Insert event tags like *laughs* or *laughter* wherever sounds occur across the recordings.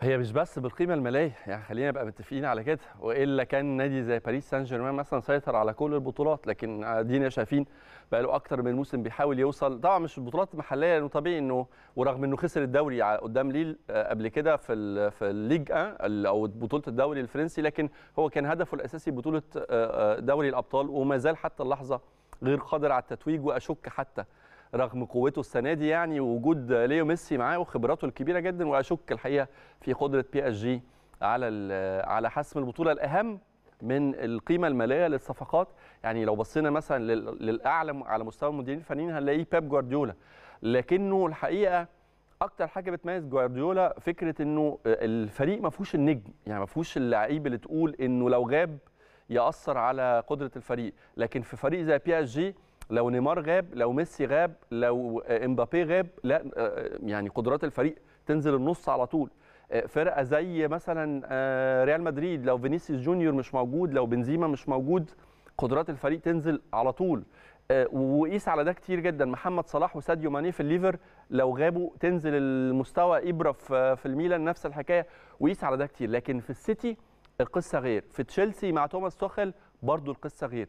هي مش بس بالقيمه الماليه يعني خلينا نبقى متفقين على كده والا كان نادي زي باريس سان جيرمان مثلا سيطر على كل البطولات لكن ادينا شايفين بقى له اكتر من موسم بيحاول يوصل طبعا مش البطولات المحليه لانه طبيعي انه ورغم انه خسر الدوري قدام ليل آه، قبل كده في في الليج آه، او بطوله الدوري الفرنسي لكن هو كان هدفه الاساسي بطوله آه، دوري الابطال وما زال حتى اللحظه غير قادر على التتويج واشك حتى رغم قوته السنه دي يعني وجود ليو ميسي معاه وخبراته الكبيره جدا واشك الحقيقه في قدره بي اس جي على على حسم البطوله الاهم من القيمه الماليه للصفقات يعني لو بصينا مثلا للاعلى على مستوى المديرين الفنيين هنلاقيه بيب جوارديولا لكنه الحقيقه اكتر حاجه بتميز جوارديولا فكره انه الفريق ما فيهوش النجم يعني ما فيهوش اللعيب اللي تقول انه لو غاب ياثر على قدره الفريق لكن في فريق زي بي اس جي لو نيمار غاب لو ميسي غاب لو آه، امبابي غاب لا آه، آه، يعني قدرات الفريق تنزل النص على طول فرقه زي مثلا ريال مدريد لو فينيسيوس جونيور مش موجود لو بنزيما مش موجود قدرات الفريق تنزل على طول وقيس على ده كتير جدا محمد صلاح وساديو ماني في الليفر لو غابوا تنزل المستوى ابره في الميلان نفس الحكايه وقيس على ده كتير لكن في السيتي القصه غير في تشيلسي مع توماس توخل برضو القصه غير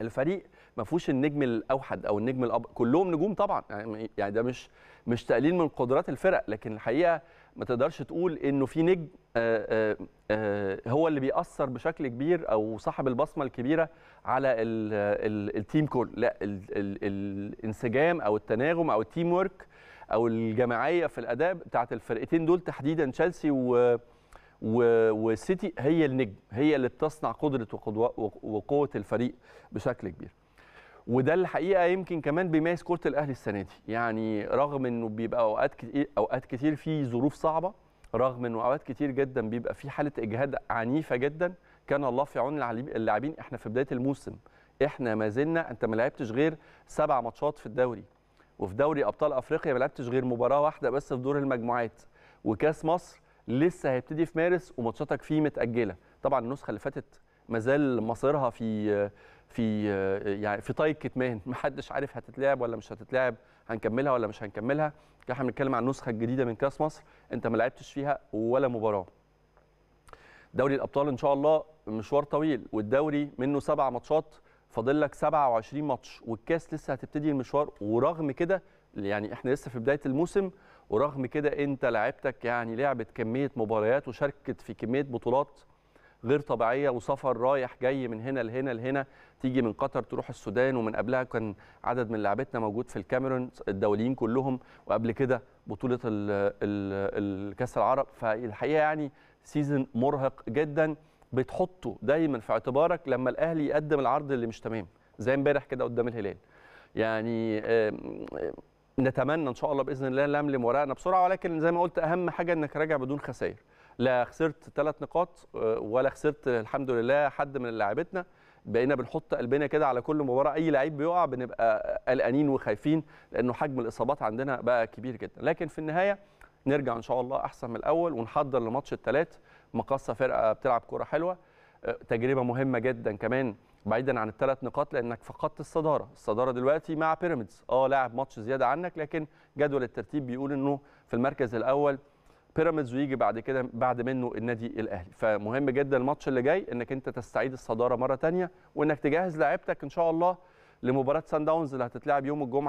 الفريق ما فيهوش النجم الاوحد او النجم الاب كلهم نجوم طبعا يعني, يعني ده مش مش تقليل من قدرات الفرق لكن الحقيقه ما تقدرش تقول انه في نجم آآ آآ هو اللي بيأثر بشكل كبير او صاحب البصمه الكبيره على التيم كول لا الـ الـ الانسجام او التناغم او التيم ورك او الجماعيه في الاداء بتاعت الفرقتين دول تحديدا تشيلسي و وسيتي هي النجم هي اللي بتصنع قدره وقوه الفريق بشكل كبير وده الحقيقه يمكن كمان بيميز كره الاهلي السنه دي يعني رغم انه بيبقى اوقات كتير اوقات كتير في ظروف صعبه رغم انه اوقات كتير جدا بيبقى في حاله اجهاد عنيفه جدا كان الله في عون اللاعبين احنا في بدايه الموسم احنا ما زلنا انت ما لعبتش غير سبع ماتشات في الدوري وفي دوري ابطال افريقيا ما لعبتش غير مباراه واحده بس في دور المجموعات وكاس مصر لسه هيبتدي في مارس وماتشاتك فيه متاجله طبعا النسخه اللي فاتت مازال مصيرها في في يعني في طي كتمان *laughs* محدش عارف هتتلعب ولا مش هتتلعب هنكملها ولا مش هنكملها احنا بنتكلم عن النسخه الجديده من كاس مصر انت ما لعبتش فيها ولا مباراه دوري الابطال ان شاء الله مشوار طويل والدوري منه سبع ماتشات فاضل لك 27 ماتش والكاس لسه هتبتدي المشوار ورغم كده يعني احنا لسه في بدايه الموسم ورغم كده انت لعبتك يعني لعبت كميه مباريات وشاركت في كميه بطولات غير طبيعيه وسفر رايح جاي من هنا لهنا لهنا تيجي من قطر تروح السودان ومن قبلها كان عدد من لعبتنا موجود في الكاميرون الدوليين كلهم وقبل كده بطوله الكاس العرب فالحقيقه يعني سيزون مرهق جدا بتحطه دايما في اعتبارك لما الاهلي يقدم العرض اللي مش تمام زي امبارح كده قدام الهلال يعني نتمنى ان شاء الله باذن الله نلملم ورقنا بسرعه ولكن زي ما قلت اهم حاجه انك راجع بدون خسائر لا خسرت ثلاث نقاط آه، ولا خسرت الحمد لله حد من لاعبتنا بقينا بنحط قلبنا كده على كل مباراه اي لعيب بيقع بنبقى قلقانين وخايفين لانه حجم الاصابات عندنا بقى كبير جدا لكن في النهايه نرجع ان شاء الله احسن من الاول ونحضر لماتش الثلاث مقصه فرقه بتلعب كوره حلوه آه، تجربه مهمه جدا كمان بعيدا عن الثلاث نقاط لانك فقدت الصداره، الصداره دلوقتي مع بيراميدز، اه لاعب ماتش زياده عنك لكن جدول الترتيب بيقول انه في المركز الاول بيراميدز ويجي بعد كده بعد منه النادي الاهلي، فمهم جدا الماتش اللي جاي انك انت تستعيد الصداره مره ثانيه وانك تجهز لعيبتك ان شاء الله لمباراه سان داونز اللي هتتلعب يوم الجمعه